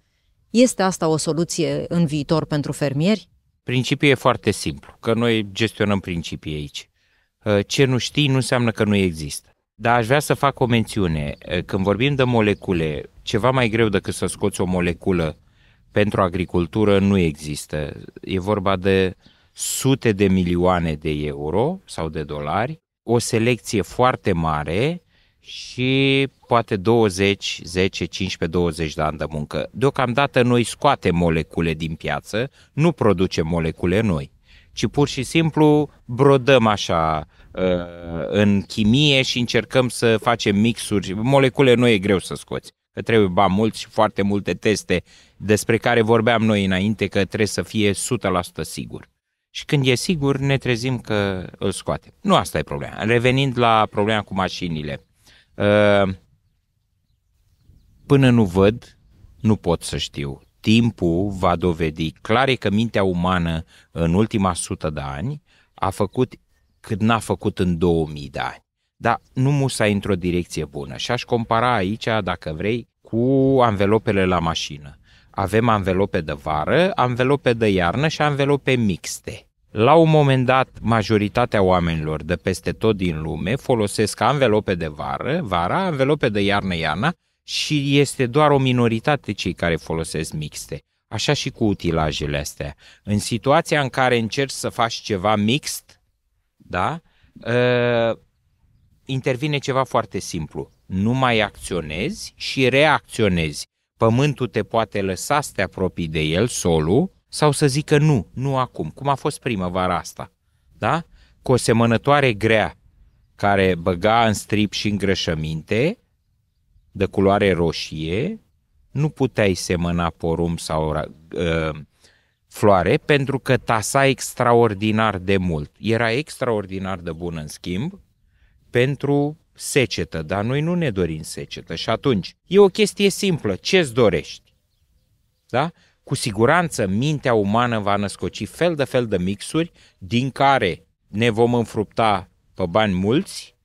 Este asta o soluție în viitor pentru fermieri? Principiul e foarte simplu, că noi gestionăm principii aici. Ă, ce nu știi nu înseamnă că nu există. Dar aș vrea să fac o mențiune. Ă, când vorbim de molecule, ceva mai greu decât să scoți o moleculă pentru agricultură nu există. E vorba de sute de milioane de euro sau de dolari, o selecție foarte mare și poate 20, 10, 15, 20 de ani de muncă. Deocamdată noi scoatem molecule din piață, nu producem molecule noi, ci pur și simplu brodăm așa uh, în chimie și încercăm să facem mixuri. Molecule noi e greu să scoți, că trebuie ba mulți și foarte multe teste despre care vorbeam noi înainte că trebuie să fie 100% sigur. Și când e sigur, ne trezim că îl scoate. Nu asta e problema. Revenind la problema cu mașinile Ehm, până nu văd, nu pot să știu. Timpul va dovedi clar că mintea umană în ultima sută de ani a făcut cât n-a făcut în 2000 de ani. Dar nu musa într-o direcție bună și aș compara aici, dacă vrei, cu anvelopele la mașină. Avem anvelope de vară, anvelope de iarnă și anvelope mixte. La un moment dat, majoritatea oamenilor de peste tot din lume folosesc anvelope de vară, vara, anvelope de iarnă, iarna și este doar o minoritate cei care folosesc mixte. Așa și cu utilajele astea. În situația în care încerci să faci ceva mixt, da, ă, intervine ceva foarte simplu. Nu mai acționezi și reacționezi. Pământul te poate lăsa să te apropii de el, solul, sau să zică nu, nu acum, cum a fost primăvara asta, da? Cu o semănătoare grea care băga în strip și îngrășăminte de culoare roșie, nu puteai semăna porumb sau uh, floare pentru că tasa extraordinar de mult. Era extraordinar de bun în schimb pentru secetă, dar noi nu ne dorim secetă. Și atunci, e o chestie simplă, ce-ți dorești? Da? cu siguranță mintea umană va născoci fel de fel de mixuri din care ne vom înfrupta pe bani mulți,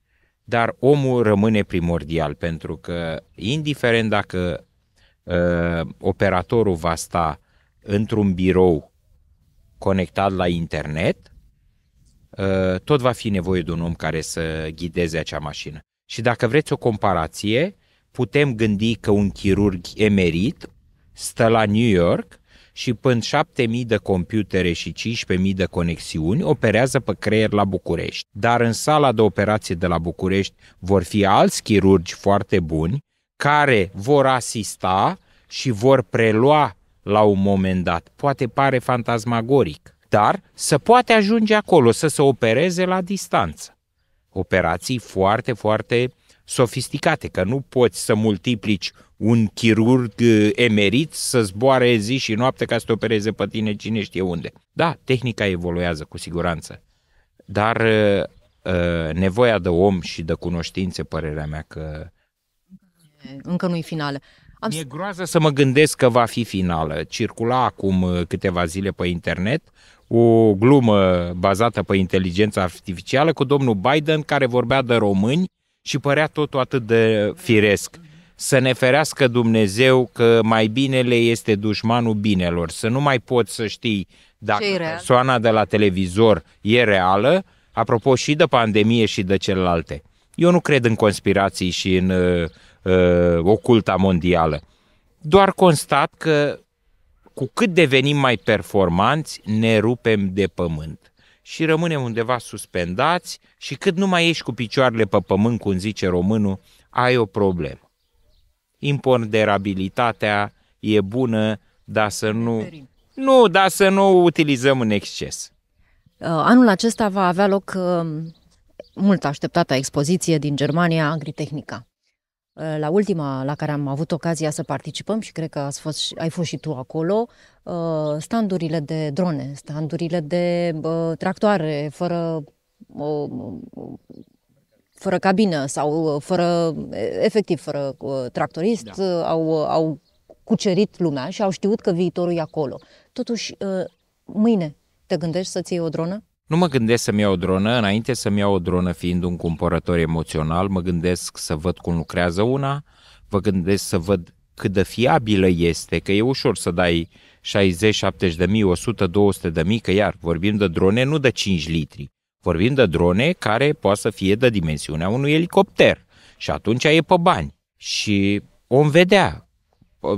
dar omul rămâne primordial pentru că indiferent dacă uh, operatorul va sta într-un birou conectat la internet, uh, tot va fi nevoie de un om care să ghideze acea mașină. Și dacă vreți o comparație, putem gândi că un chirurg emerit stă la New York și până 7.000 de computere și 15.000 de conexiuni operează pe creier la București. Dar în sala de operație de la București vor fi alți chirurgi foarte buni care vor asista și vor prelua la un moment dat. Poate pare fantasmagoric, dar să poate ajunge acolo, să se opereze la distanță. Operații foarte, foarte sofisticate, că nu poți să multiplici un chirurg eh, emerit să zboare zi și noapte ca să te opereze pe tine cine știe unde. Da, tehnica evoluează cu siguranță, dar uh, nevoia de om și de cunoștințe, părerea mea că... Încă nu-i finală. Am... E groază să mă gândesc că va fi finală. Circula acum câteva zile pe internet o glumă bazată pe inteligența artificială cu domnul Biden care vorbea de români și părea totul atât de firesc să ne ferească Dumnezeu că mai binele este dușmanul binelor, să nu mai poți să știi dacă persoana de la televizor e reală, apropo și de pandemie și de celelalte. Eu nu cred în conspirații și în uh, uh, oculta mondială. Doar constat că cu cât devenim mai performanți, ne rupem de pământ și rămânem undeva suspendați și cât nu mai ești cu picioarele pe pământ, cum zice românul, ai o problemă imponderabilitatea e bună, dar să nu, nu, dar să nu o utilizăm în exces. Uh, anul acesta va avea loc uh, mult așteptată expoziție din Germania, Agritehnica. Uh, la ultima la care am avut ocazia să participăm și cred că ați fost, ai fost și tu acolo, standurile de drone, standurile de tractoare fără fără cabină sau uh, fără, efectiv, fără uh, tractorist, da. Uh, au, au cucerit lumea și au știut că viitorul e acolo. Totuși, mâine te gândești să-ți iei o dronă? Nu mă gândesc să-mi iau o dronă, înainte să-mi iau o dronă fiind un cumpărător emoțional, mă gândesc să văd cum lucrează una, vă gândesc să văd cât de fiabilă este, că e ușor să dai 60, 70 de mii, 100, 200 de mii, că iar vorbim de drone, nu de 5 litri. Vorbim de drone care poate să fie de dimensiunea unui elicopter și atunci e pe bani și om vedea.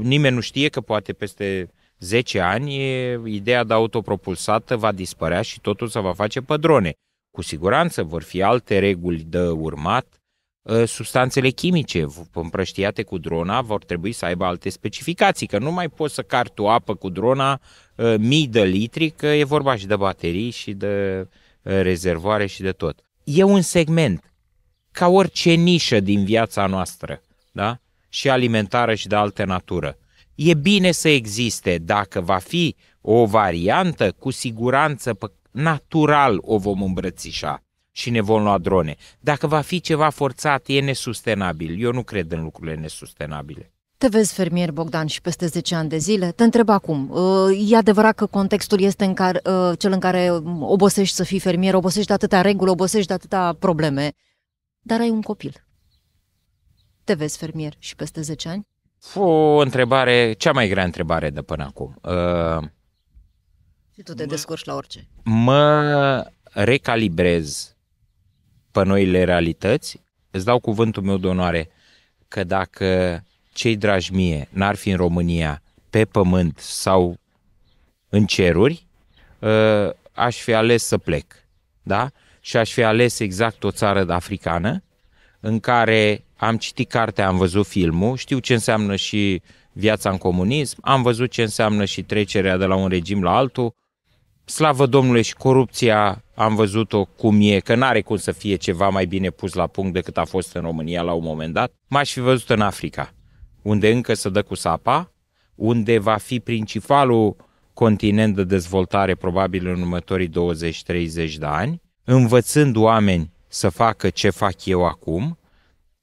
Nimeni nu știe că poate peste 10 ani ideea de autopropulsată va dispărea și totul se va face pe drone. Cu siguranță vor fi alte reguli de urmat, ă, substanțele chimice împrăștiate cu drona vor trebui să aibă alte specificații, că nu mai poți să cari tu apă cu drona ă, mii de litri, că e vorba și de baterii și de rezervoare și de tot. E un segment, ca orice nișă din viața noastră, da? și alimentară și de altă natură. E bine să existe, dacă va fi o variantă, cu siguranță natural o vom îmbrățișa și ne vom lua drone. Dacă va fi ceva forțat, e nesustenabil. Eu nu cred în lucrurile nesustenabile te vezi fermier, Bogdan, și peste 10 ani de zile? Te întreb acum, uh, e adevărat că contextul este în care, uh, cel în care obosești să fii fermier, obosești de atâtea reguli, obosești de atâtea probleme, dar ai un copil. Te vezi fermier și peste 10 ani? O întrebare, cea mai grea întrebare de până acum. Uh, și tu te mă, descurci la orice. Mă recalibrez pe noile realități. Îți dau cuvântul meu de onoare că dacă cei dragi mie n-ar fi în România, pe pământ sau în ceruri, ă, aș fi ales să plec. Da? Și aș fi ales exact o țară africană în care am citit cartea, am văzut filmul, știu ce înseamnă și viața în comunism, am văzut ce înseamnă și trecerea de la un regim la altul, slavă domnule și corupția am văzut-o cum e, că n-are cum să fie ceva mai bine pus la punct decât a fost în România la un moment dat, m-aș fi văzut în Africa unde încă se dă cu sapa, unde va fi principalul continent de dezvoltare probabil în următorii 20-30 de ani, învățând oameni să facă ce fac eu acum,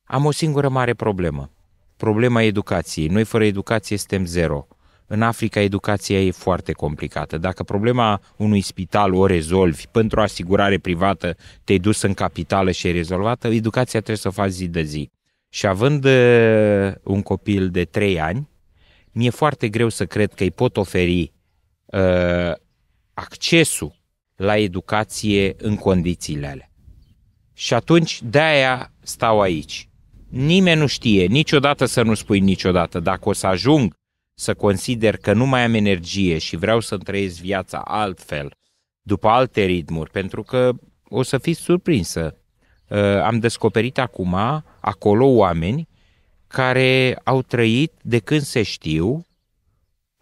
am o singură mare problemă. Problema educației. Noi fără educație suntem zero. În Africa educația e foarte complicată. Dacă problema unui spital o rezolvi pentru asigurare privată, te-ai dus în capitală și e rezolvată, educația trebuie să o faci zi de zi. Și având un copil de 3 ani, mi-e foarte greu să cred că îi pot oferi uh, accesul la educație în condițiile alea. Și atunci de-aia stau aici. Nimeni nu știe, niciodată să nu spui niciodată. Dacă o să ajung să consider că nu mai am energie și vreau să trăiesc viața altfel, după alte ritmuri, pentru că o să fiți surprinsă. Uh, am descoperit acum acolo oameni care au trăit de când se știu,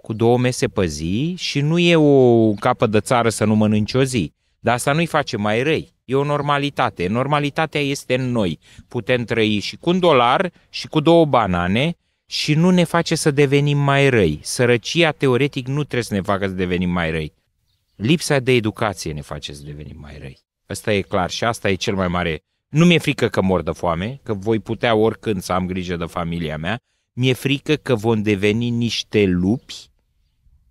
cu două mese pe zi și nu e o capă de țară să nu mănânci o zi. Dar asta nu-i face mai răi. E o normalitate. Normalitatea este în noi. Putem trăi și cu un dolar și cu două banane și nu ne face să devenim mai răi. Sărăcia, teoretic, nu trebuie să ne facă să devenim mai răi. Lipsa de educație ne face să devenim mai răi. Asta e clar și asta e cel mai mare nu mi-e frică că mor de foame, că voi putea oricând să am grijă de familia mea. Mi-e frică că vom deveni niște lupi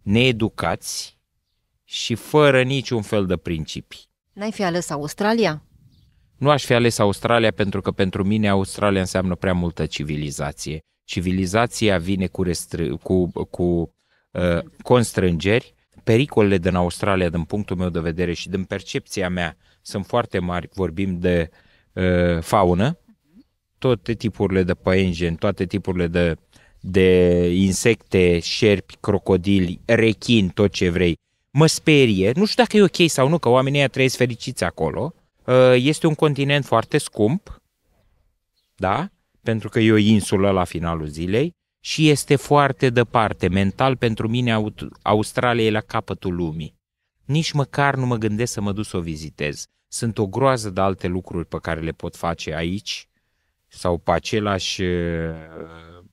needucați și fără niciun fel de principii. N-ai fi ales Australia? Nu aș fi ales Australia pentru că pentru mine Australia înseamnă prea multă civilizație. Civilizația vine cu, restr- cu, cu uh, constrângeri. Pericolele din Australia, din punctul meu de vedere și din percepția mea, sunt foarte mari. Vorbim de uh, faună, toate tipurile de păienjen, toate tipurile de, de insecte, șerpi, crocodili, rechin, tot ce vrei. Mă sperie, nu știu dacă e ok sau nu, că oamenii trăiesc fericiți acolo. este un continent foarte scump, da? Pentru că e o insulă la finalul zilei și este foarte departe. Mental, pentru mine, Australia e la capătul lumii. Nici măcar nu mă gândesc să mă duc să o vizitez. Sunt o groază de alte lucruri pe care le pot face aici sau pe același uh,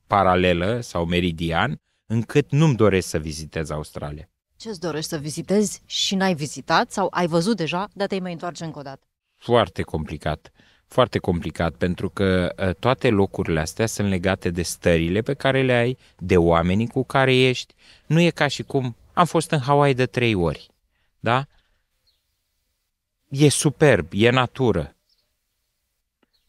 paralelă sau meridian, încât nu-mi doresc să vizitez Australia. Ce-ți dorești să vizitezi și n-ai vizitat sau ai văzut deja, dar te-ai mai întoarce încă o dată? Foarte complicat foarte complicat pentru că uh, toate locurile astea sunt legate de stările pe care le ai, de oamenii cu care ești. Nu e ca și cum am fost în Hawaii de trei ori. Da? e superb, e natură.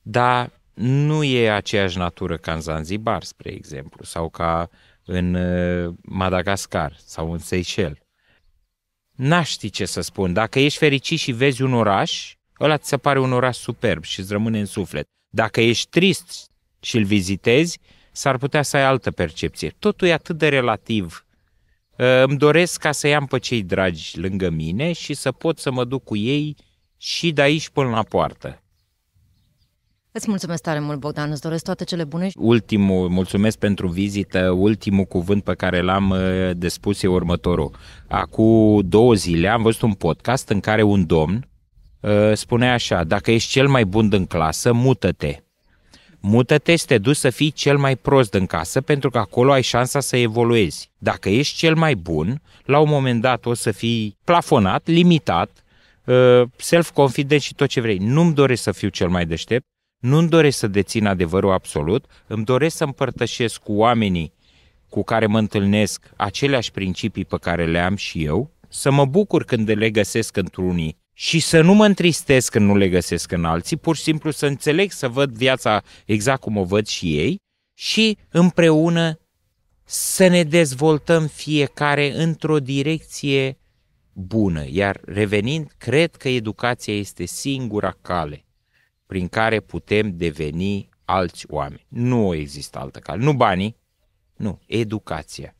Dar nu e aceeași natură ca în Zanzibar, spre exemplu, sau ca în uh, Madagascar sau în Seychelles. N-aș ști ce să spun. Dacă ești fericit și vezi un oraș, ăla ți se pare un oraș superb și îți rămâne în suflet. Dacă ești trist și îl vizitezi, s-ar putea să ai altă percepție. Totul e atât de relativ. Uh, îmi doresc ca să iau pe cei dragi lângă mine și să pot să mă duc cu ei și de aici până la poartă. Îți mulțumesc tare mult, Bogdan, îți doresc toate cele bune. Ultimul, mulțumesc pentru vizită, ultimul cuvânt pe care l-am uh, de spus e următorul. Acum două zile am văzut un podcast în care un domn uh, spune așa, dacă ești cel mai bun din clasă, mută-te. Mută-te să te duci să fii cel mai prost din casă, pentru că acolo ai șansa să evoluezi. Dacă ești cel mai bun, la un moment dat o să fii plafonat, limitat, Uh, self-confident și tot ce vrei. Nu-mi doresc să fiu cel mai deștept, nu-mi doresc să dețin adevărul absolut, îmi doresc să împărtășesc cu oamenii cu care mă întâlnesc aceleași principii pe care le am și eu, să mă bucur când le găsesc într-unii și să nu mă întristez când nu le găsesc în alții, pur și simplu să înțeleg, să văd viața exact cum o văd și ei și împreună să ne dezvoltăm fiecare într-o direcție bună. Iar revenind, cred că educația este singura cale prin care putem deveni alți oameni. Nu există altă cale. Nu banii, nu, educația.